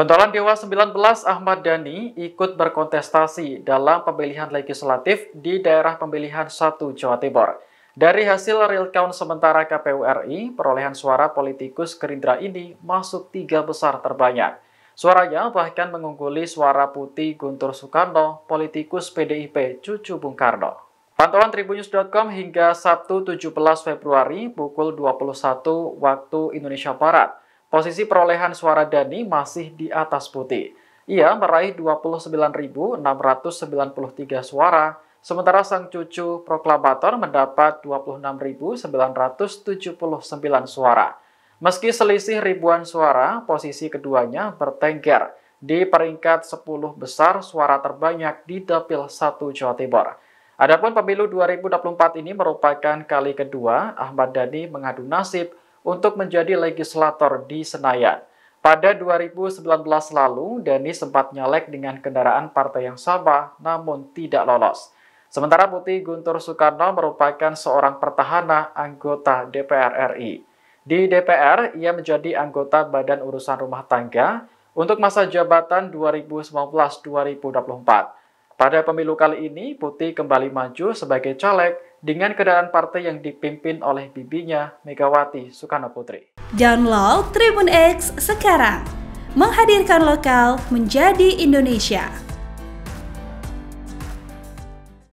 Pentolan Dewa 19 Ahmad Dhani ikut berkontestasi dalam pemilihan legislatif di daerah pemilihan 1 Jawa Timur. Dari hasil real count sementara KPU RI, perolehan suara politikus Gerindra ini masuk tiga besar terbanyak. Suaranya bahkan mengungguli suara putih Guntur Soekarno, politikus PDIP Cucu Bung Karno. Pantauan Tribunnews.com hingga Sabtu 17 Februari pukul 21 waktu Indonesia Barat. Posisi perolehan suara Dani masih di atas putih. Ia meraih 29.693 suara, sementara sang cucu proklamator mendapat 26.979 suara. Meski selisih ribuan suara, posisi keduanya bertengger di peringkat 10 besar suara terbanyak di Dapil 1 Jawa Timur. Adapun pemilu 2024 ini merupakan kali kedua Ahmad Dhani mengadu nasib untuk menjadi legislator di Senayan. Pada 2019 lalu, Dani sempat nyalek dengan kendaraan partai yang sama, namun tidak lolos. Sementara Putih Guntur Soekarno merupakan seorang pertahanan anggota DPR RI. Di DPR, ia menjadi anggota Badan Urusan Rumah Tangga untuk masa jabatan 2019-2024. Pada pemilu kali ini, Putih kembali maju sebagai caleg dengan kendaraan partai yang dipimpin oleh bibinya Megawati Soekarnoputri. Putri. Download Tribun X sekarang, menghadirkan lokal menjadi Indonesia.